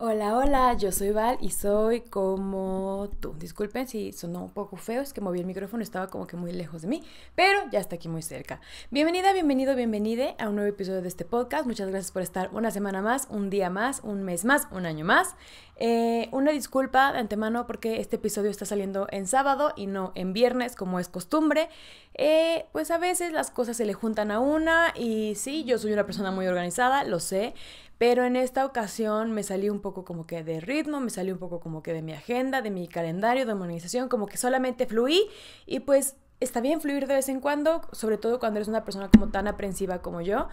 Hola, hola, yo soy Val y soy como tú. Disculpen si sonó un poco feo, es que moví el micrófono, estaba como que muy lejos de mí, pero ya está aquí muy cerca. Bienvenida, bienvenido, bienvenide a un nuevo episodio de este podcast. Muchas gracias por estar una semana más, un día más, un mes más, un año más. Eh, una disculpa de antemano porque este episodio está saliendo en sábado y no en viernes como es costumbre. Eh, pues a veces las cosas se le juntan a una y sí, yo soy una persona muy organizada, lo sé. Pero en esta ocasión me salí un poco como que de ritmo, me salí un poco como que de mi agenda, de mi calendario, de mi como que solamente fluí y pues está bien fluir de vez en cuando, sobre todo cuando eres una persona como tan aprensiva como yo.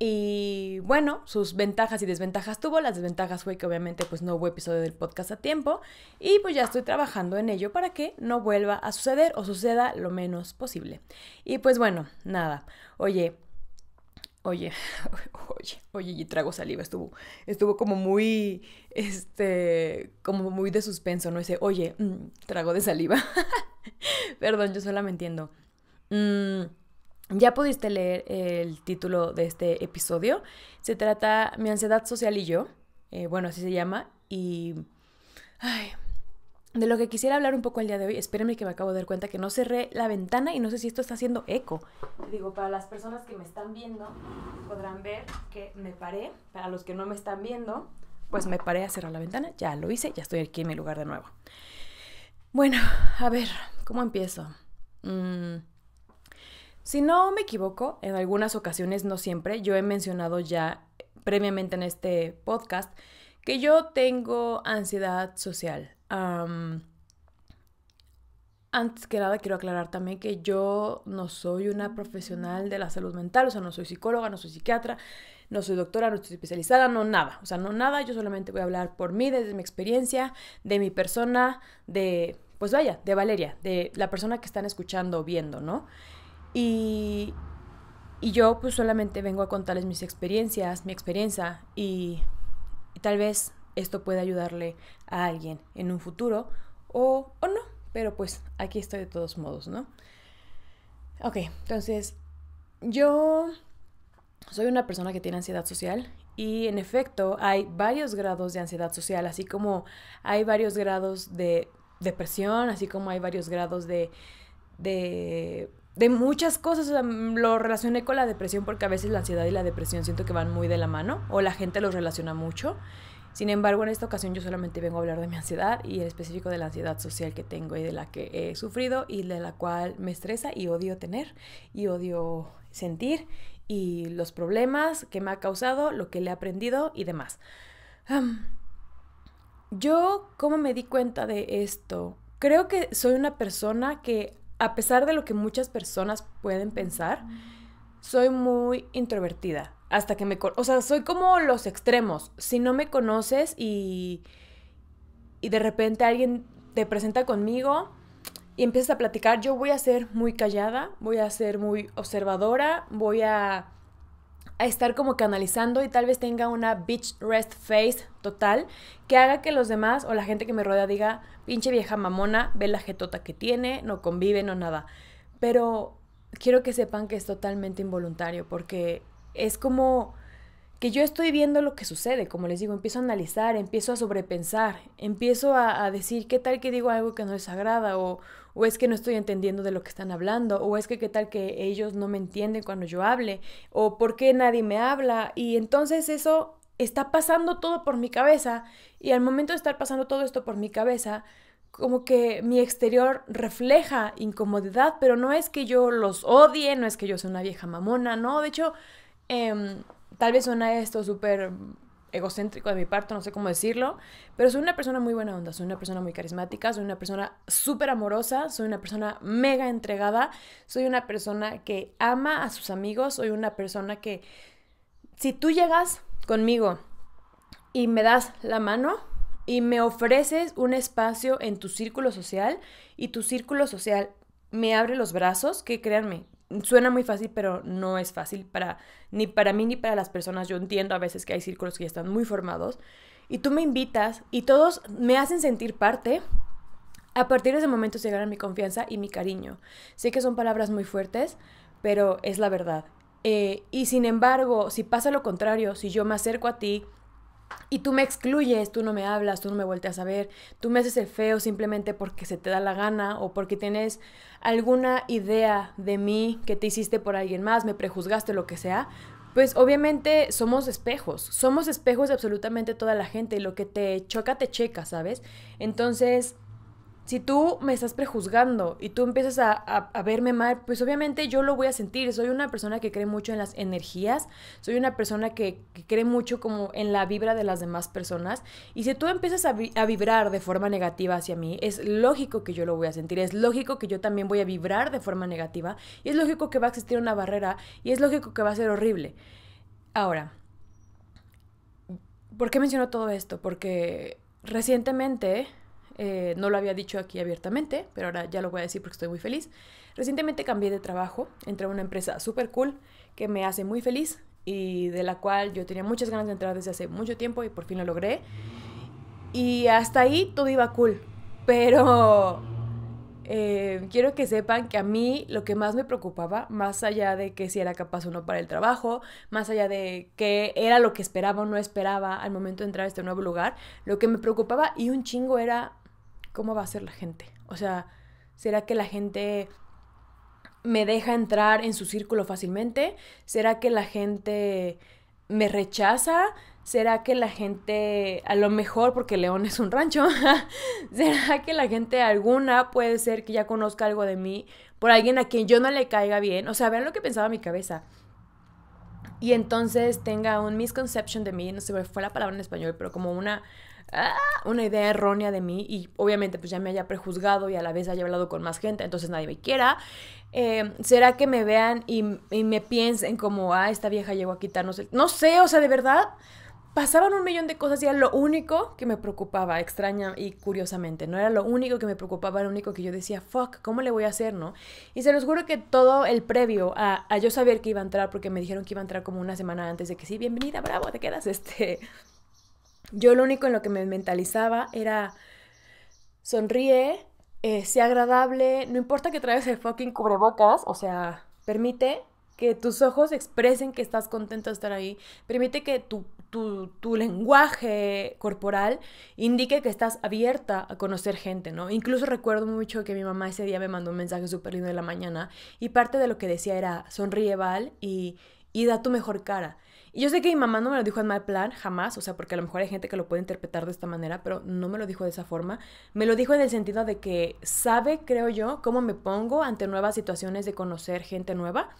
Y bueno, sus ventajas y desventajas tuvo. Las desventajas fue que obviamente pues no hubo episodio del podcast a tiempo y pues ya estoy trabajando en ello para que no vuelva a suceder o suceda lo menos posible. Y pues bueno, nada. Oye, Oye, oye, oye, y trago saliva, estuvo, estuvo como muy, este, como muy de suspenso, ¿no? Ese, oye, mm, trago de saliva. Perdón, yo solo me entiendo. Mm, ya pudiste leer el título de este episodio. Se trata Mi ansiedad social y yo. Eh, bueno, así se llama. Y... Ay, de lo que quisiera hablar un poco el día de hoy, espérenme que me acabo de dar cuenta que no cerré la ventana y no sé si esto está haciendo eco. Digo, para las personas que me están viendo, podrán ver que me paré. Para los que no me están viendo, pues me paré a cerrar la ventana. Ya lo hice, ya estoy aquí en mi lugar de nuevo. Bueno, a ver, ¿cómo empiezo? Mm, si no me equivoco, en algunas ocasiones, no siempre, yo he mencionado ya previamente en este podcast que yo tengo ansiedad social antes que nada, quiero aclarar también que yo no soy una profesional de la salud mental, o sea, no soy psicóloga, no soy psiquiatra, no soy doctora, no estoy especializada, no nada, o sea, no nada, yo solamente voy a hablar por mí, desde mi experiencia, de mi persona, de, pues vaya, de Valeria, de la persona que están escuchando o viendo, ¿no? Y, yo pues solamente vengo a contarles mis experiencias, mi experiencia y tal vez esto puede ayudarle a alguien en un futuro o, no, pero pues aquí estoy de todos modos, ¿no? Ok, entonces yo soy una persona que tiene ansiedad social y en efecto hay varios grados de ansiedad social, así como hay varios grados de depresión, así como hay varios grados de, de, de muchas cosas. lo relacioné con la depresión porque a veces la ansiedad y la depresión siento que van muy de la mano o la gente los relaciona mucho sin embargo, en esta ocasión yo solamente vengo a hablar de mi ansiedad y en específico de la ansiedad social que tengo y de la que he sufrido y de la cual me estresa y odio tener y odio sentir y los problemas que me ha causado, lo que le he aprendido y demás. yo, ¿cómo me di cuenta de esto? Creo que soy una persona que, a pesar de lo que muchas personas pueden pensar, soy muy introvertida hasta que me... O sea, soy como los extremos. Si no me conoces y, y de repente alguien te presenta conmigo y empiezas a platicar, yo voy a ser muy callada, voy a ser muy observadora, voy a, a estar como canalizando y tal vez tenga una bitch rest face total que haga que los demás o la gente que me rodea diga, pinche vieja mamona, ve la jetota que tiene, no convive, no nada. Pero quiero que sepan que es totalmente involuntario porque es como que yo estoy viendo lo que sucede, como les digo, empiezo a analizar, empiezo a sobrepensar, empiezo a, decir qué tal que digo algo que no les agrada o, o, es que no estoy entendiendo de lo que están hablando o es que qué tal que ellos no me entienden cuando yo hable o por qué nadie me habla y entonces eso está pasando todo por mi cabeza y al momento de estar pasando todo esto por mi cabeza, como que mi exterior refleja incomodidad, pero no es que yo los odie, no es que yo sea una vieja mamona, no, de hecho Em, tal vez suena esto súper egocéntrico de mi parte, no sé cómo decirlo, pero soy una persona muy buena onda, soy una persona muy carismática, soy una persona súper amorosa, soy una persona mega entregada, soy una persona que ama a sus amigos, soy una persona que si tú llegas conmigo y me das la mano y me ofreces un espacio en tu círculo social y tu círculo social me abre los brazos, que créanme, suena muy fácil, pero no es fácil para ni para mí ni para las personas. Yo entiendo a veces que hay círculos que están muy formados y tú me invitas y todos me hacen sentir parte. A partir de ese momento se gana mi confianza y mi cariño. Sé que son palabras muy fuertes, pero es la verdad. Eh, y sin embargo, si pasa lo contrario, si yo me acerco a ti, y tú me excluyes, tú no me hablas, tú no me volteas a ver, tú me haces el feo simplemente porque se te da la gana o porque tienes alguna idea de mí que te hiciste por alguien más, me prejuzgaste, lo que sea. Pues obviamente somos espejos, somos espejos de absolutamente toda la gente y lo que te choca te checa, ¿sabes? Entonces, si tú me estás prejuzgando y tú empiezas a, verme mal, pues obviamente yo lo voy a sentir. Soy una persona que cree mucho en las energías, soy una persona que, cree mucho como en la vibra de las demás personas. Y si tú empiezas a, a, vibrar de forma negativa hacia mí, es lógico que yo lo voy a sentir, es lógico que yo también voy a vibrar de forma negativa, y es lógico que va a existir una barrera, y es lógico que va a ser horrible. Ahora, ¿por qué menciono todo esto? Porque recientemente eh, no lo había dicho aquí abiertamente, pero ahora ya lo voy a decir porque estoy muy feliz. Recientemente cambié de trabajo, entré a una empresa súper cool que me hace muy feliz y de la cual yo tenía muchas ganas de entrar desde hace mucho tiempo y por fin lo logré. Y hasta ahí todo iba cool, pero eh, quiero que sepan que a mí lo que más me preocupaba, más allá de que si era capaz o no para el trabajo, más allá de que era lo que esperaba o no esperaba al momento de entrar a este nuevo lugar, lo que me preocupaba y un chingo era ¿cómo va a ser la gente? O sea, ¿será que la gente me deja entrar en su círculo fácilmente? ¿Será que la gente me rechaza? ¿Será que la gente, a lo mejor porque León es un rancho, será que la gente alguna puede ser que ya conozca algo de mí por alguien a quien yo no le caiga bien? O sea, vean lo que pensaba mi cabeza. Y entonces tenga un misconception de mí, no sé fue la palabra en español, pero como una una idea errónea de mí y obviamente pues ya me haya prejuzgado y a la vez haya hablado con más gente, entonces nadie me quiera. Em, ¿Será que me vean y, me piensen como, ah, esta vieja llegó a quitarnos el... No sé, o sea, de verdad, pasaban un millón de cosas y era lo único que me preocupaba, extraña y curiosamente, no era lo único que me preocupaba, lo único que yo decía, fuck, ¿cómo le voy a hacer, no? Y se los juro que todo el previo a, a yo saber que iba a entrar, porque me dijeron que iba a entrar como una semana antes de que sí, bienvenida, bravo, te quedas, este, yo lo único en lo que me mentalizaba era sonríe, eh, sea agradable, no importa que traigas el fucking cubrebocas, o sea, permite que tus ojos expresen que estás contento de estar ahí, permite que tu, lenguaje corporal indique que estás abierta a conocer gente, ¿no? Incluso recuerdo mucho que mi mamá ese día me mandó un mensaje súper lindo de la mañana y parte de lo que decía era sonríe, Val, y da tu mejor cara. Y yo sé que mi mamá no me lo dijo en mal plan, jamás, o sea, porque a lo mejor hay gente que lo puede interpretar de esta manera, pero no me lo dijo de esa forma. Me lo dijo en el sentido de que sabe, creo yo, cómo me pongo ante nuevas situaciones de conocer gente nueva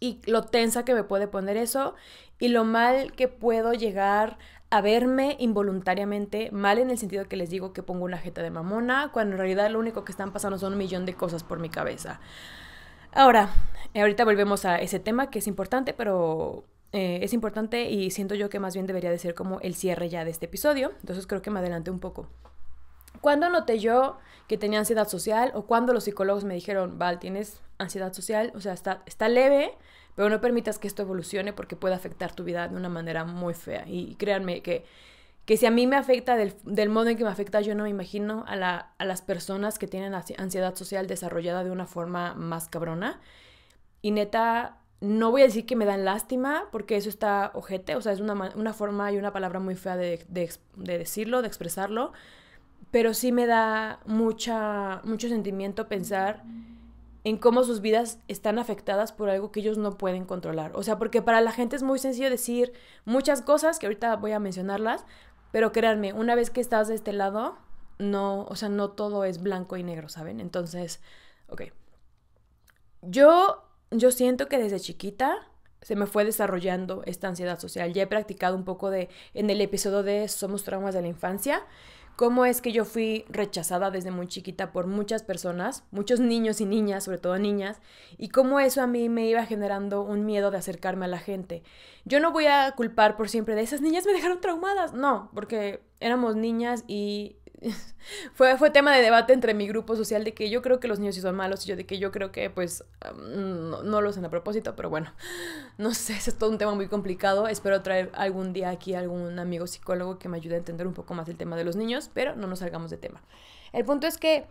y lo tensa que me puede poner eso y lo mal que puedo llegar a verme involuntariamente, mal en el sentido que les digo que pongo una jeta de mamona, cuando en realidad lo único que están pasando son un millón de cosas por mi cabeza. Ahora, ahorita volvemos a ese tema que es importante, pero eh, es importante y siento yo que más bien debería de ser como el cierre ya de este episodio, entonces creo que me adelanté un poco. ¿Cuándo noté yo que tenía ansiedad social o cuando los psicólogos me dijeron, Val, tienes ansiedad social? O sea, está, está leve, pero no permitas que esto evolucione porque puede afectar tu vida de una manera muy fea. Y créanme que, si a mí me afecta del, modo en que me afecta, yo no me imagino a, a las personas que tienen ansiedad social desarrollada de una forma más cabrona. Y neta, no voy a decir que me dan lástima, porque eso está ojete, o sea, es una, forma y una palabra muy fea de, decirlo, de expresarlo, pero sí me da mucha, mucho sentimiento pensar en cómo sus vidas están afectadas por algo que ellos no pueden controlar. O sea, porque para la gente es muy sencillo decir muchas cosas, que ahorita voy a mencionarlas, pero créanme, una vez que estás de este lado, no, o sea, no todo es blanco y negro, ¿saben? Entonces, ok. Yo yo siento que desde chiquita se me fue desarrollando esta ansiedad social. Ya he practicado un poco de, en el episodio de Somos Traumas de la Infancia, cómo es que yo fui rechazada desde muy chiquita por muchas personas, muchos niños y niñas, sobre todo niñas, y cómo eso a mí me iba generando un miedo de acercarme a la gente. Yo no voy a culpar por siempre de esas niñas me dejaron traumadas, no, porque éramos niñas y fue, fue tema de debate entre mi grupo social de que yo creo que los niños sí son malos y yo de que yo creo que pues no, lo hacen a propósito, pero bueno, no sé, es todo un tema muy complicado. Espero traer algún día aquí algún amigo psicólogo que me ayude a entender un poco más el tema de los niños, pero no nos salgamos de tema. El punto es que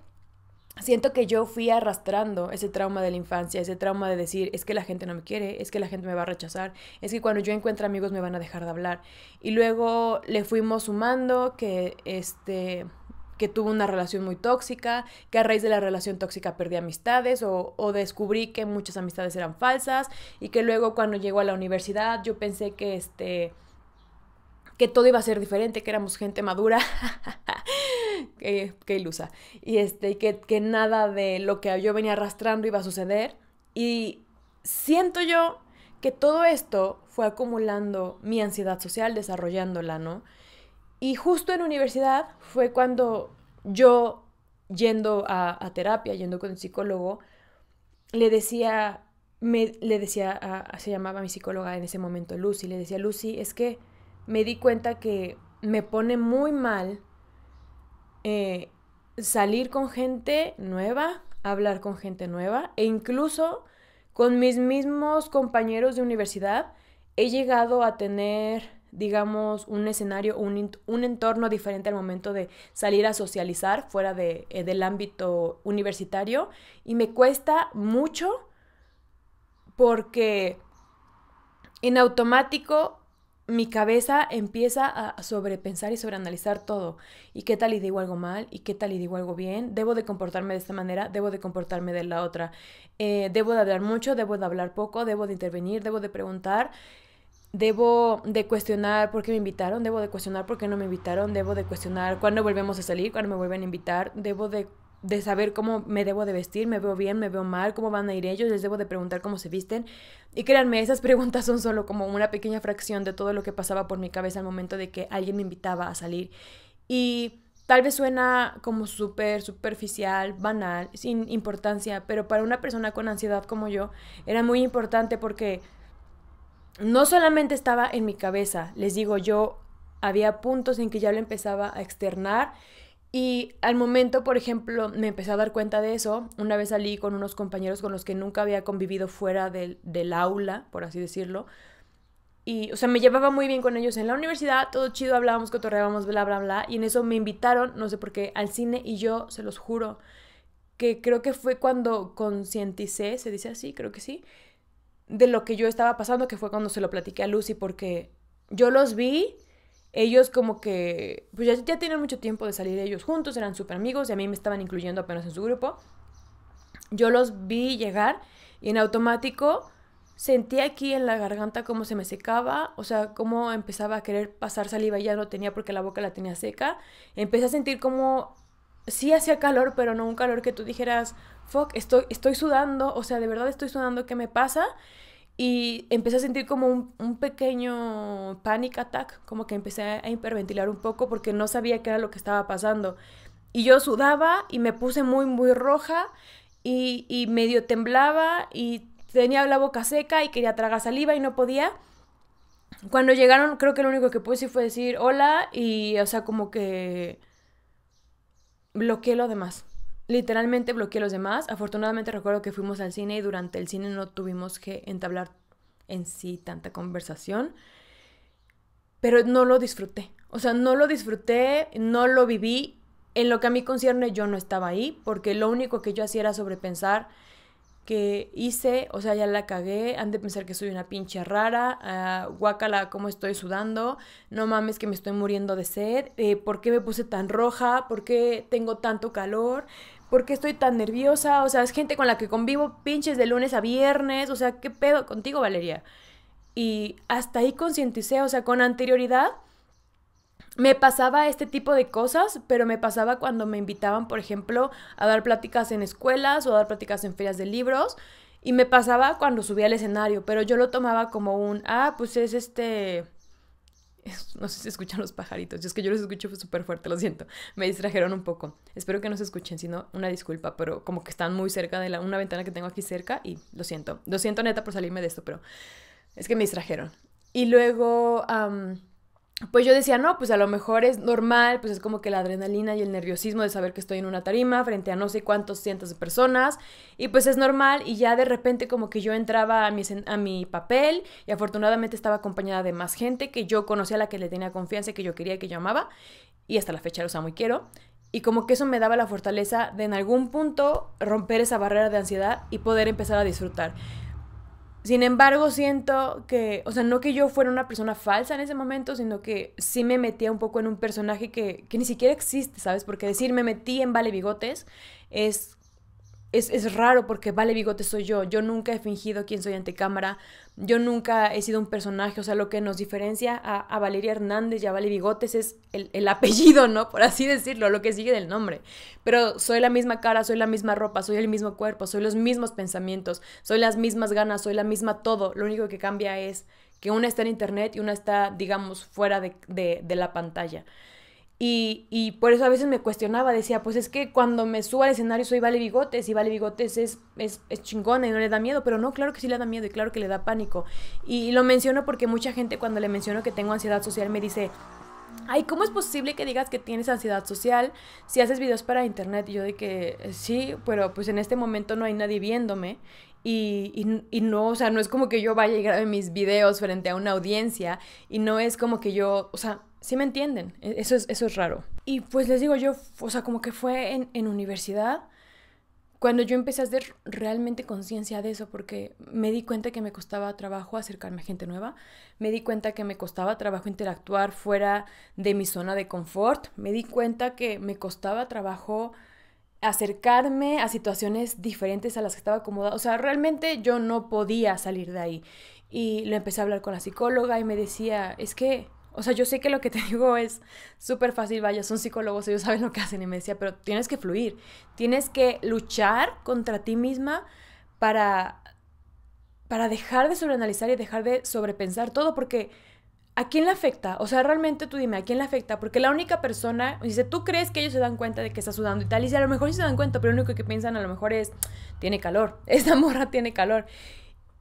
siento que yo fui arrastrando ese trauma de la infancia, ese trauma de decir, es que la gente no me quiere, es que la gente me va a rechazar, es que cuando yo encuentro amigos me van a dejar de hablar. Y luego le fuimos sumando que este que tuvo una relación muy tóxica, que a raíz de la relación tóxica perdí amistades o, descubrí que muchas amistades eran falsas y que luego cuando llegó a la universidad yo pensé que este que todo iba a ser diferente, que éramos gente madura ¡Qué ilusa. Y este, que, nada de lo que yo venía arrastrando iba a suceder. Y siento yo que todo esto fue acumulando mi ansiedad social, desarrollándola, ¿no? Y justo en universidad fue cuando yo, yendo a, terapia, yendo con el psicólogo, le decía, me, le decía, se llamaba mi psicóloga en ese momento Lucy, le decía, Lucy, es que me di cuenta que me pone muy mal eh, salir con gente nueva, hablar con gente nueva e incluso con mis mismos compañeros de universidad he llegado a tener, digamos, un escenario, un, entorno diferente al momento de salir a socializar fuera eh, del ámbito universitario y me cuesta mucho porque en automático mi cabeza empieza a sobrepensar y sobreanalizar todo. ¿Y qué tal y digo algo mal? ¿Y qué tal y digo algo bien? ¿Debo de comportarme de esta manera? ¿Debo de comportarme de la otra? Eh, ¿Debo de hablar mucho? ¿Debo de hablar poco? ¿Debo de intervenir? ¿Debo de preguntar? ¿Debo de cuestionar por qué me invitaron? ¿Debo de cuestionar por qué no me invitaron? ¿Debo de cuestionar cuándo volvemos a salir? ¿Cuándo me vuelven a invitar? ¿Debo de de saber cómo me debo de vestir, me veo bien, me veo mal, cómo van a ir ellos, les debo de preguntar cómo se visten. Y créanme, esas preguntas son solo como una pequeña fracción de todo lo que pasaba por mi cabeza al momento de que alguien me invitaba a salir. Y tal vez suena como súper superficial, banal, sin importancia, pero para una persona con ansiedad como yo era muy importante porque no solamente estaba en mi cabeza, les digo, yo había puntos en que ya lo empezaba a externar y al momento, por ejemplo, me empecé a dar cuenta de eso. Una vez salí con unos compañeros con los que nunca había convivido fuera del, aula, por así decirlo. Y, o sea, me llevaba muy bien con ellos en la universidad, todo chido, hablábamos, cotorreábamos, bla, bla, bla. Y en eso me invitaron, no sé por qué, al cine y yo, se los juro, que creo que fue cuando concienticé, se dice así, creo que sí, de lo que yo estaba pasando, que fue cuando se lo platiqué a Lucy, porque yo los vi ellos como que, pues ya, ya tienen mucho tiempo de salir ellos juntos, eran súper amigos y a mí me estaban incluyendo apenas en su grupo. Yo los vi llegar y en automático sentí aquí en la garganta como se me secaba, o sea, como empezaba a querer pasar saliva y ya no tenía porque la boca la tenía seca. Empecé a sentir como sí hacía calor, pero no un calor que tú dijeras, fuck, estoy, estoy sudando, o sea, de verdad estoy sudando, ¿qué me pasa? Y empecé a sentir como un, pequeño panic attack, como que empecé a hiperventilar un poco porque no sabía qué era lo que estaba pasando. Y yo sudaba y me puse muy, muy roja y, y medio temblaba y tenía la boca seca y quería tragar saliva y no podía. Cuando llegaron, creo que lo único que puse fue decir hola y, o sea, como que bloqueé lo demás literalmente bloqueé a los demás. Afortunadamente recuerdo que fuimos al cine y durante el cine no tuvimos que entablar en sí tanta conversación, pero no lo disfruté. O sea, no lo disfruté, no lo viví. En lo que a mí concierne yo no estaba ahí, porque lo único que yo hacía era sobrepensar que hice, o sea, ya la cagué, han de pensar que soy una pinche rara, ah, guacala, cómo estoy sudando, no mames que me estoy muriendo de sed, eh, por qué me puse tan roja, por qué tengo tanto calor, por qué estoy tan nerviosa, o sea, es gente con la que convivo pinches de lunes a viernes, o sea, qué pedo contigo, Valeria. Y hasta ahí concienticé, o sea, con anterioridad me pasaba este tipo de cosas, pero me pasaba cuando me invitaban, por ejemplo, a dar pláticas en escuelas o a dar pláticas en ferias de libros. Y me pasaba cuando subía al escenario, pero yo lo tomaba como un, ah, pues es este... No sé si escuchan los pajaritos, es que yo los escucho súper fuerte, lo siento, me distrajeron un poco. Espero que no se escuchen, sino una disculpa, pero como que están muy cerca de la, una ventana que tengo aquí cerca y lo siento. Lo siento neta por salirme de esto, pero es que me distrajeron. Y luego pues yo decía, no, pues a lo mejor es normal, pues es como que la adrenalina y el nerviosismo de saber que estoy en una tarima frente a no sé cuántos cientos de personas, y pues es normal, y ya de repente como que yo entraba a mi, a mi papel, y afortunadamente estaba acompañada de más gente que yo conocía, a la que le tenía confianza, y que yo quería, que yo amaba, y hasta la fecha lo amo y quiero, y como que eso me daba la fortaleza de en algún punto romper esa barrera de ansiedad y poder empezar a disfrutar. Sin embargo, siento que, o sea, no que yo fuera una persona falsa en ese momento, sino que sí me metía un poco en un personaje que, ni siquiera existe, ¿sabes? Porque decir me metí en Vale Bigotes es es, raro porque Vale Bigotes soy yo. Yo nunca he fingido quién soy ante cámara. Yo nunca he sido un personaje. O sea, lo que nos diferencia a, Valeria Hernández y a Vale Bigotes es el, apellido, ¿no? Por así decirlo, lo que sigue del nombre. Pero soy la misma cara, soy la misma ropa, soy el mismo cuerpo, soy los mismos pensamientos, soy las mismas ganas, soy la misma todo. Lo único que cambia es que una está en internet y una está, digamos, fuera de, de, de la pantalla. Y, y, por eso a veces me cuestionaba, decía, pues es que cuando me subo al escenario soy Vale Bigotes y Vale Bigotes es, es, es, chingona y no le da miedo, pero no, claro que sí le da miedo y claro que le da pánico. Y lo menciono porque mucha gente cuando le menciono que tengo ansiedad social me dice, ay, ¿cómo es posible que digas que tienes ansiedad social si haces videos para internet? Y yo de que eh, sí, pero pues en este momento no hay nadie viéndome y, y, no, o sea, no es como que yo vaya y grabe mis videos frente a una audiencia y no es como que yo, o sea, sí me entienden, e, eso es, eso es raro. Y pues les digo yo, o sea, como que fue en, en universidad cuando yo empecé a hacer realmente conciencia de eso, porque me di cuenta que me costaba trabajo acercarme a gente nueva, me di cuenta que me costaba trabajo interactuar fuera de mi zona de confort, me di cuenta que me costaba trabajo acercarme a situaciones diferentes a las que estaba acomodada, o sea, realmente yo no podía salir de ahí. Y lo empecé a hablar con la psicóloga y me decía, es que o sea, yo sé que lo que te digo es súper fácil, vaya, son psicólogos, ellos saben lo que hacen y me decía, pero tienes que fluir, tienes que luchar contra ti misma para, para dejar de sobreanalizar y dejar de sobrepensar todo, porque ¿a quién le afecta? O sea, realmente tú dime, ¿a quién le afecta? Porque la única persona, dice, tú crees que ellos se dan cuenta de que está sudando y tal, y dice, a lo mejor sí se dan cuenta, pero lo único que piensan a lo mejor es, tiene calor, esta morra tiene calor.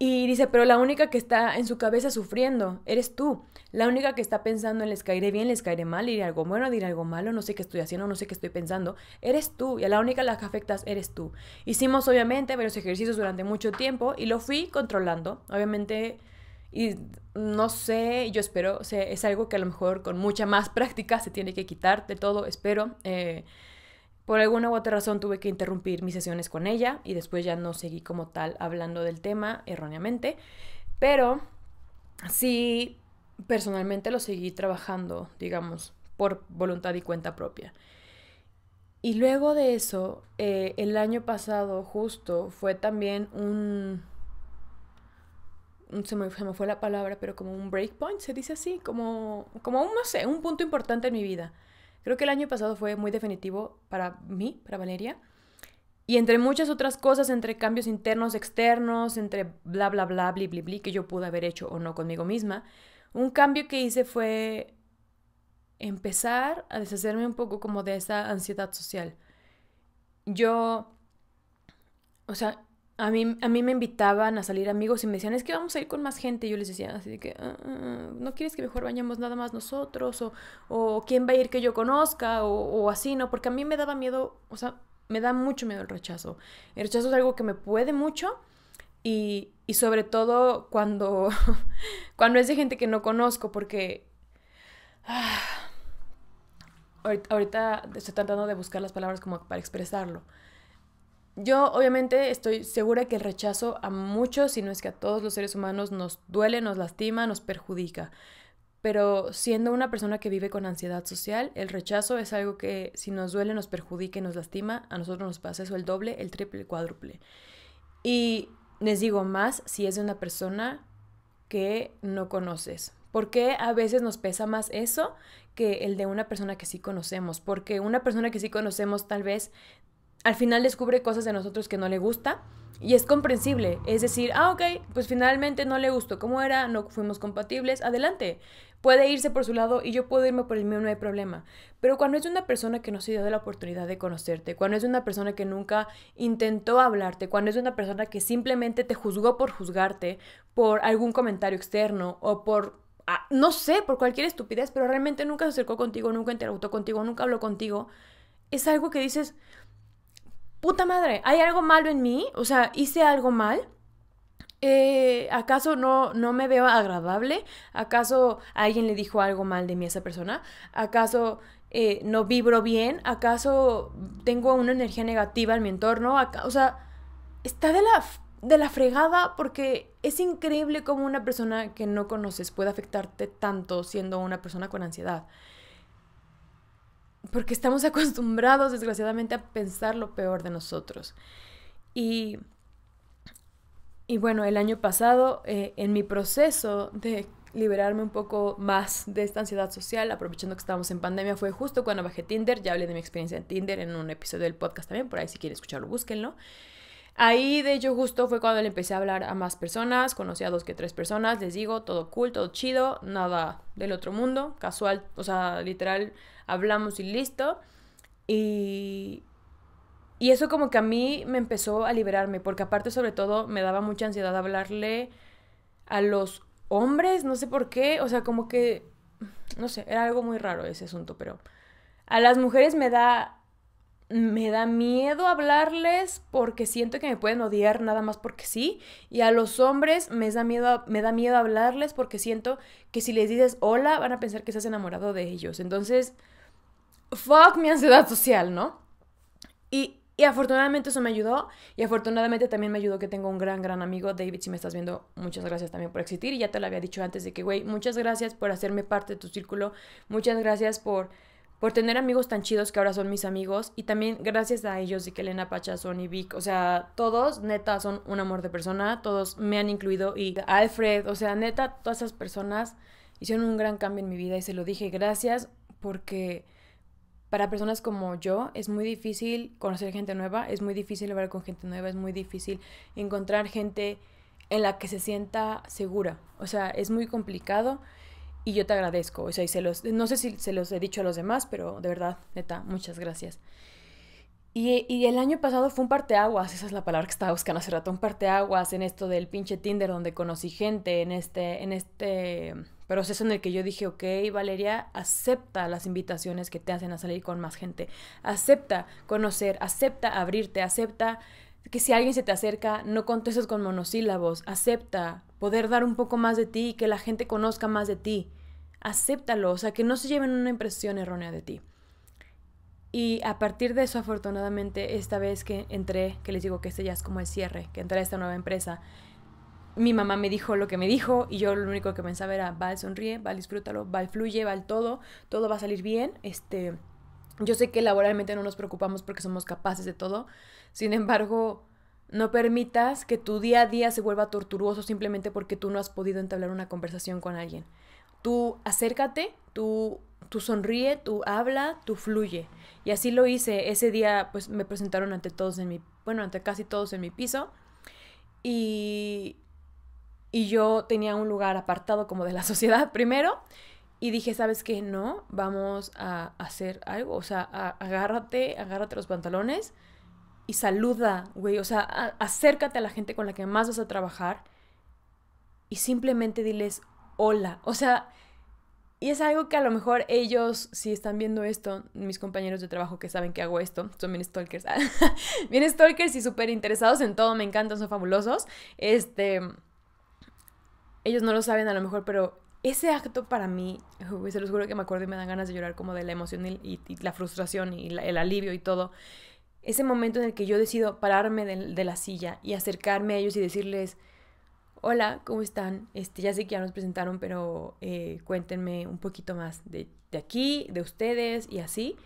Y dice, pero la única que está en su cabeza sufriendo eres tú. La única que está pensando en les caeré bien, les caeré mal, diré algo bueno, diré algo malo, no sé qué estoy haciendo, no sé qué estoy pensando, eres tú. Y a la única a la que afectas eres tú. Hicimos obviamente varios ejercicios durante mucho tiempo y lo fui controlando. Obviamente, y no sé, yo espero, o es algo que a lo mejor con mucha más práctica se tiene que quitar de todo, espero. Eh, por alguna u otra razón tuve que interrumpir mis sesiones con ella y después ya no seguí como tal hablando del tema erróneamente, pero sí personalmente lo seguí trabajando, digamos, por voluntad y cuenta propia. Y luego de eso, eh, el año pasado justo fue también un... Se me, se me, fue la palabra, pero como un breakpoint, se dice así, como, como un punto importante en mi vida Creo que el año pasado fue muy definitivo para mí, para Valeria. Y entre muchas otras cosas, entre cambios internos, externos, entre bla, bla, bla, bli, bli, bli, que yo pude haber hecho o no conmigo misma, un cambio que hice fue empezar a deshacerme un poco como de esa ansiedad social. Yo, o sea, a mí, a me invitaban a salir amigos y me decían, es que vamos a ir con más gente. Y yo les decía, así de que, ah, ah, ah, ¿no quieres que mejor vayamos nada más nosotros? O, o ¿quién va a ir que yo conozca? O, así, ¿no? Porque a mí me daba miedo, o sea, me da mucho miedo el rechazo. El rechazo es algo que me puede mucho y, y sobre todo cuando, cuando es de gente que no conozco, porque... ahorita estoy tratando de buscar las palabras como para expresarlo yo obviamente estoy segura que el rechazo a muchos, si no es que a todos los seres humanos, nos duele, nos lastima, nos perjudica. Pero siendo una persona que vive con ansiedad social, el rechazo es algo que si nos duele, nos perjudica y nos lastima, a nosotros nos pasa eso el doble, el triple, el cuádruple. Y les digo más si es de una persona que no conoces. porque a veces nos pesa más eso que el de una persona que sí conocemos? Porque una persona que sí conocemos tal vez al final descubre cosas de nosotros que no le gusta y es comprensible. Es decir, ah, ok, pues finalmente no le gustó cómo era, no fuimos compatibles, adelante. Puede irse por su lado y yo puedo irme por el mío, no hay problema. Pero cuando es una persona que no se dio la oportunidad de conocerte, cuando es una persona que nunca intentó hablarte, cuando es una persona que simplemente te juzgó por juzgarte, por algún comentario externo o por ah, no sé, por cualquier estupidez, pero realmente nunca se acercó contigo, nunca interactuó contigo, nunca habló contigo, es algo que dices, puta madre, ¿hay algo malo en mí? O sea, ¿hice algo mal? Eh, ¿Acaso no, no me veo agradable? ¿Acaso alguien le dijo algo mal de mí a esa persona? ¿Acaso eh, no vibro bien? ¿Acaso tengo una energía negativa en mi entorno? o sea, está de la, de la fregada porque es increíble cómo una persona que no conoces puede afectarte tanto siendo una persona con ansiedad porque estamos acostumbrados, desgraciadamente, a pensar lo peor de nosotros. Y, y bueno, el año pasado, eh, en mi proceso de liberarme un poco más de esta ansiedad social, aprovechando que estábamos en pandemia, fue justo cuando bajé Tinder. Ya hablé de mi experiencia en Tinder en un episodio del podcast también, por ahí si quieren escucharlo, búsquenlo. Ahí, de hecho, justo fue cuando le empecé a hablar a más personas, conocí a dos que tres personas, les digo, todo cool, todo chido, nada del otro mundo, casual, o sea, literal, hablamos y listo. Y, y eso como que a mí me empezó a liberarme, porque aparte sobre todo me daba mucha ansiedad hablarle a los hombres, no sé por qué, o sea, como que, no sé, era algo muy raro ese asunto, pero a las mujeres me da, me da miedo hablarles porque siento que me pueden odiar nada más porque sí, y a los hombres me da miedo, me da miedo hablarles porque siento que si les dices hola van a pensar que estás enamorado de ellos, entonces fuck mi ansiedad social, ¿no? Y, y afortunadamente eso me ayudó y afortunadamente también me ayudó que tengo un gran, gran amigo, David, si me estás viendo, muchas gracias también por existir y ya te lo había dicho antes de que, güey, muchas gracias por hacerme parte de tu círculo, muchas gracias por, por tener amigos tan chidos que ahora son mis amigos y también gracias a ellos y que Elena Pachazón y Vic, o sea, todos neta son un amor de persona, todos me han incluido y Alfred, o sea, neta, todas esas personas hicieron un gran cambio en mi vida y se lo dije gracias porque para personas como yo es muy difícil conocer gente nueva, es muy difícil hablar con gente nueva, es muy difícil encontrar gente en la que se sienta segura. O sea, es muy complicado y yo te agradezco. O sea, y se los, no sé si se los he dicho a los demás, pero de verdad, neta, muchas gracias. Y, el año pasado fue un parteaguas, esa es la palabra que estaba buscando hace rato, un parteaguas en esto del pinche Tinder donde conocí gente, en este, en este proceso en el que yo dije, ok, Valeria, acepta las invitaciones que te hacen a salir con más gente, acepta conocer, acepta abrirte, acepta que si alguien se te acerca, no contestes con monosílabos, acepta poder dar un poco más de ti y que la gente conozca más de ti. Acéptalo, o sea, que no se lleven una impresión errónea de ti. Y a partir de eso, afortunadamente, esta vez que entré, que les digo que este ya es como el cierre, que entré a esta nueva empresa, mi mamá me dijo lo que me dijo y yo lo único que pensaba era, va, sonríe, va, disfrútalo, va, fluye, Val todo, todo va a salir bien. Este, yo sé que laboralmente no nos preocupamos porque somos capaces de todo, sin embargo, no permitas que tu día a día se vuelva tortuoso simplemente porque tú no has podido entablar una conversación con alguien. Tú acércate, tú, tú sonríe, tú habla, tú fluye. Y así lo hice. Ese día pues me presentaron ante todos en mi, bueno, ante casi todos en mi piso. Y y yo tenía un lugar apartado como de la sociedad primero. Y dije, ¿sabes qué? No, vamos a hacer algo. O sea, agárrate, agárrate los pantalones y saluda, güey. O sea, acércate a la gente con la que más vas a trabajar y simplemente diles hola. O sea, y es algo que a lo mejor ellos, si están viendo esto, mis compañeros de trabajo que saben que hago esto, son bien stalkers. bien stalkers y súper interesados en todo, me encantan, son fabulosos. Este ellos no lo saben a lo mejor, pero ese acto para mí, se los juro que me acuerdo y me dan ganas de llorar como de la emoción y, la frustración y el alivio y todo. Ese momento en el que yo decido pararme de, la silla y acercarme a ellos y decirles, hola, ¿cómo están? Este, ya sé que ya nos presentaron, pero eh, cuéntenme un poquito más de, de aquí, de ustedes y así.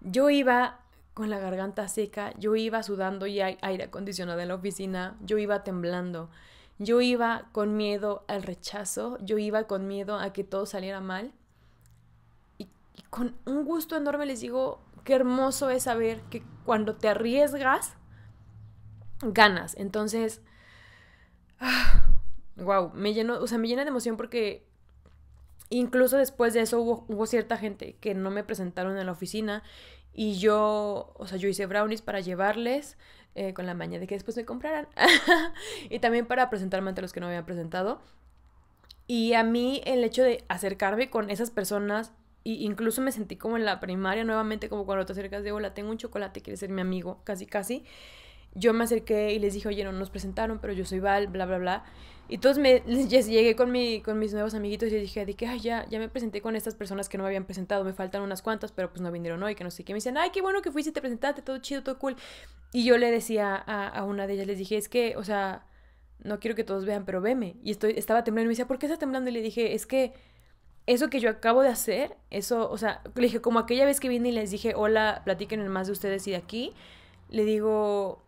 Yo iba con la garganta seca, yo iba sudando y aire acondicionado en la oficina, yo iba temblando. Yo iba con miedo al rechazo, yo iba con miedo a que todo saliera mal. Y, con un gusto enorme les digo, qué hermoso es saber que cuando te arriesgas, ganas. Entonces, wow, ah, me lleno, o sea, me llena de emoción porque incluso después de eso hubo, hubo, cierta gente que no me presentaron en la oficina y yo, o sea, yo hice brownies para llevarles, eh, con la maña de que después me compraran. y también para presentarme ante los que no habían presentado. Y a mí el hecho de acercarme con esas personas, y incluso me sentí como en la primaria nuevamente, como cuando te acercas de, hola, tengo un chocolate, quieres ser mi amigo, casi, casi yo me acerqué y les dije, oye, no nos presentaron, pero yo soy Val, bla, bla, bla. Y todos me, llegué con, mi, con mis nuevos amiguitos y les dije, dije, ay, ya, me presenté con estas personas que no me habían presentado, me faltan unas cuantas, pero pues no vinieron hoy, que no sé qué. Me dicen, ay, qué bueno que fuiste, te presentaste, todo chido, todo cool. Y yo le decía a, una de ellas, les dije, es que, o sea, no quiero que todos vean, pero veme. Y estoy, estaba temblando y me decía, ¿por qué estás temblando? Y le dije, es que eso que yo acabo de hacer, eso, o sea, le dije, como aquella vez que vine y les dije, hola, platiquen el más de ustedes y de aquí, le digo,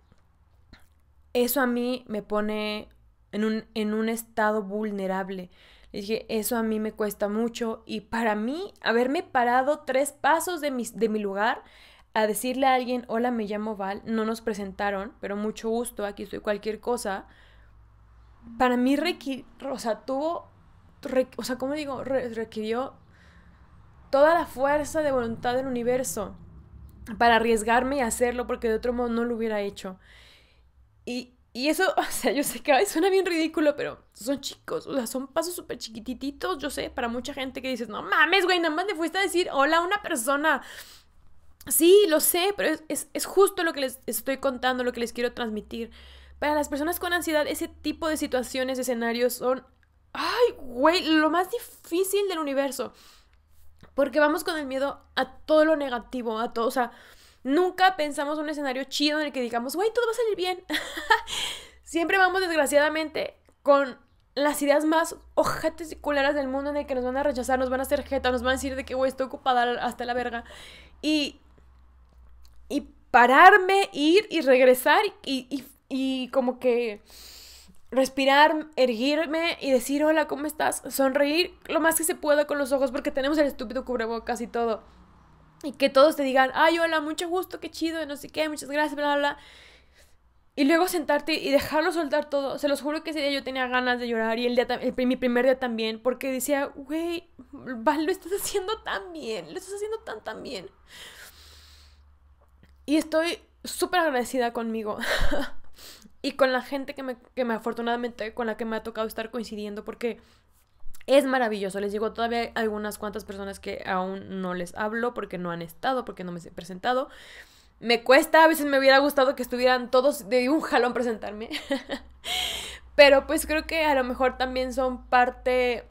eso a mí me pone en un, en un estado vulnerable. Le dije, eso a mí me cuesta mucho y para mí haberme parado tres pasos de mi, de mi lugar a decirle a alguien, hola, me llamo Val, no nos presentaron, pero mucho gusto, aquí estoy cualquier cosa, para mí requirió, o tuvo, o sea, ¿cómo digo? requirió toda la fuerza de voluntad del universo para arriesgarme y hacerlo porque de otro modo no lo hubiera hecho. Y, y eso, o sea, yo sé que suena bien ridículo, pero son chicos, o sea, son pasos súper chiquititos, yo sé, para mucha gente que dices, no mames, güey, nada más le fuiste a decir hola a una persona. Sí, lo sé, pero es, es, es justo lo que les estoy contando, lo que les quiero transmitir. Para las personas con ansiedad, ese tipo de situaciones, escenarios son, ay, güey, lo más difícil del universo. Porque vamos con el miedo a todo lo negativo, a todo, o sea, Nunca pensamos un escenario chido en el que digamos, güey, todo va a salir bien. Siempre vamos, desgraciadamente, con las ideas más ojetes y del mundo en el que nos van a rechazar, nos van a hacer jeta, nos van a decir de que, güey, estoy ocupada hasta la verga. Y, y pararme, ir y regresar y, y como que respirar, erguirme y decir hola, ¿cómo estás? Sonreír lo más que se pueda con los ojos porque tenemos el estúpido cubrebocas y todo. Y que todos te digan, ay, hola, mucho gusto, qué chido, no sé qué, muchas gracias, bla, bla, bla. Y luego sentarte y dejarlo soltar todo. Se los juro que ese día yo tenía ganas de llorar y el mi primer día también, porque decía, güey, lo estás haciendo tan bien, lo estás haciendo tan, tan bien. Y estoy súper agradecida conmigo y con la gente que me afortunadamente con la que me ha tocado estar coincidiendo, porque es maravilloso, les digo, todavía hay algunas cuantas personas que aún no les hablo porque no han estado, porque no me he presentado. Me cuesta, a veces me hubiera gustado que estuvieran todos de un jalón presentarme. Pero pues creo que a lo mejor también son parte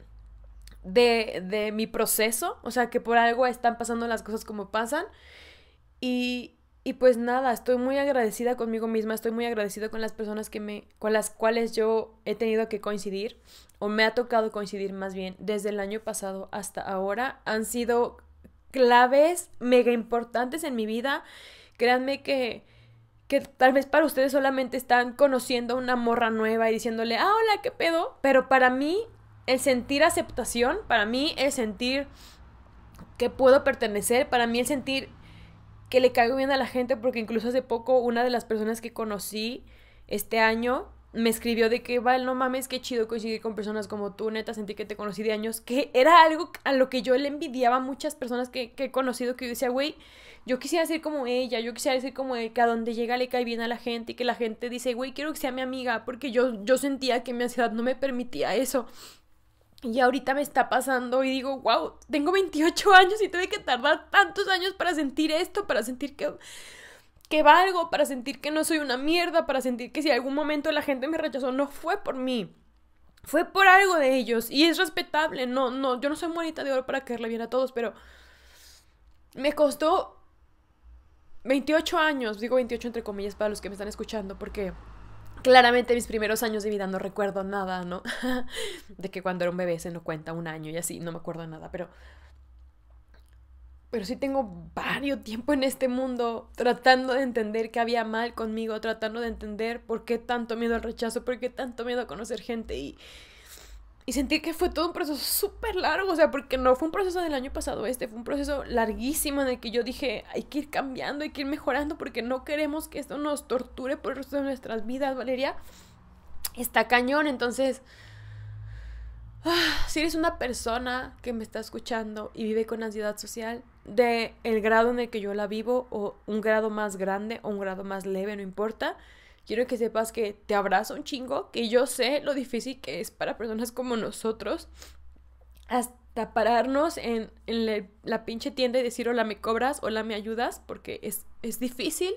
de, de mi proceso, o sea que por algo están pasando las cosas como pasan. Y, y pues nada, estoy muy agradecida conmigo misma, estoy muy agradecida con las personas que me, con las cuales yo he tenido que coincidir, o me ha tocado coincidir más bien, desde el año pasado hasta ahora. Han sido claves mega importantes en mi vida. Créanme que, que tal vez para ustedes solamente están conociendo una morra nueva y diciéndole, ah, hola, qué pedo. Pero para mí, el sentir aceptación, para mí, el sentir que puedo pertenecer, para mí el sentir que le caigo bien a la gente porque incluso hace poco una de las personas que conocí este año me escribió de que, Val, no mames, qué chido coincidir con personas como tú, neta, sentí que te conocí de años, que era algo a lo que yo le envidiaba a muchas personas que, he conocido, que yo decía, güey, yo quisiera ser como ella, yo quisiera ser como ella, que a donde llega le cae bien a la gente y que la gente dice, güey, quiero que sea mi amiga, porque yo, yo sentía que mi ansiedad no me permitía eso. Y ahorita me está pasando y digo, wow, tengo 28 años y tuve que tardar tantos años para sentir esto, para sentir que, que valgo, para sentir que no soy una mierda, para sentir que si algún momento la gente me rechazó, no fue por mí. Fue por algo de ellos. Y es respetable. No, no, yo no soy monita de oro para quererle bien a todos, pero me costó 28 años. Digo 28 entre comillas para los que me están escuchando, porque Claramente mis primeros años de vida no recuerdo nada, ¿no? de que cuando era un bebé se no cuenta un año y así, no me acuerdo nada, pero... Pero sí tengo varios tiempo en este mundo tratando de entender qué había mal conmigo, tratando de entender por qué tanto miedo al rechazo, por qué tanto miedo a conocer gente y y sentir que fue todo un proceso súper largo, o sea, porque no fue un proceso del año pasado este, fue un proceso larguísimo en el que yo dije, hay que ir cambiando, hay que ir mejorando, porque no queremos que esto nos torture por el resto de nuestras vidas, Valeria. Está cañón, entonces, ah, si eres una persona que me está escuchando y vive con ansiedad social, de el grado en el que yo la vivo, o un grado más grande o un grado más leve, no importa, quiero que sepas que te abrazo un chingo, que yo sé lo difícil que es para personas como nosotros, hasta pararnos en, la, pinche tienda y decir, hola, me cobras, hola, me ayudas, porque es, difícil,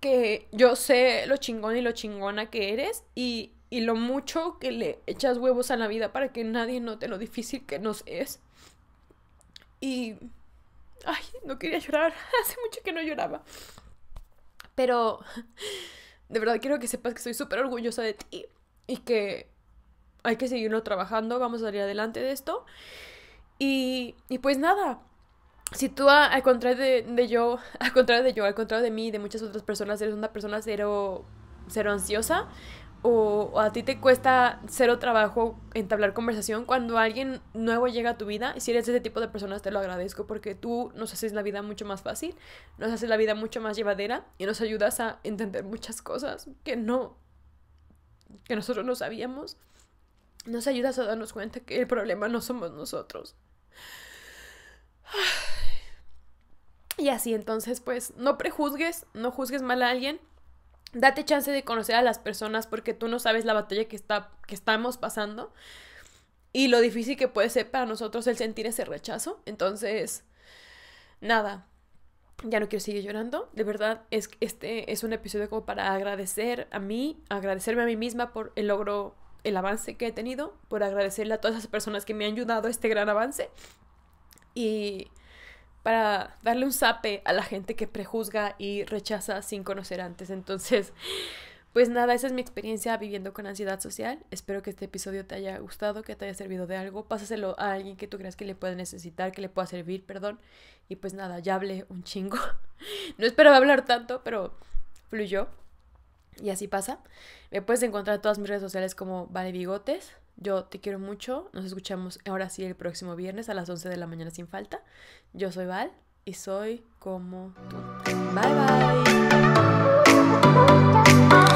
que yo sé lo chingón y lo chingona que eres y, y lo mucho que le echas huevos a la vida para que nadie note lo difícil que nos es. Y... Ay, no quería llorar. Hace mucho que no lloraba. Pero de verdad quiero que sepas que soy súper orgullosa de ti y que hay que seguirlo trabajando, vamos a salir adelante de esto. Y, pues nada, si tú al contrario de, yo, al contrario de yo, al contrario de mí, de muchas otras personas, eres una persona cero, cero ansiosa, o, a ti te cuesta cero trabajo entablar conversación, cuando alguien nuevo llega a tu vida, Y si eres ese tipo de personas te lo agradezco porque tú nos haces la vida mucho más fácil, nos haces la vida mucho más llevadera y nos ayudas a entender muchas cosas que no, que nosotros no sabíamos. Nos ayudas a darnos cuenta que el problema no somos nosotros. Y así entonces, pues, no prejuzgues, no juzgues mal a alguien date chance de conocer a las personas porque tú no sabes la batalla que, está, que estamos pasando y lo difícil que puede ser para nosotros el sentir ese rechazo. Entonces, nada, ya no quiero seguir llorando. De verdad, es, este es un episodio como para agradecer a mí, agradecerme a mí misma por el logro, el avance que he tenido, por agradecerle a todas las personas que me han ayudado a este gran avance. Y para darle un sape a la gente que prejuzga y rechaza sin conocer antes. Entonces, pues nada, esa es mi experiencia viviendo con ansiedad social. Espero que este episodio te haya gustado, que te haya servido de algo. Pásaselo a alguien que tú creas que le pueda necesitar, que le pueda servir, perdón. Y pues nada, ya hablé un chingo. No esperaba hablar tanto, pero fluyó. Y así pasa. Me puedes encontrar en todas mis redes sociales como Vale Bigotes. Yo te quiero mucho. Nos escuchamos ahora sí el próximo viernes a las 11 de la mañana sin falta. Yo soy Val y soy como tú. Bye bye.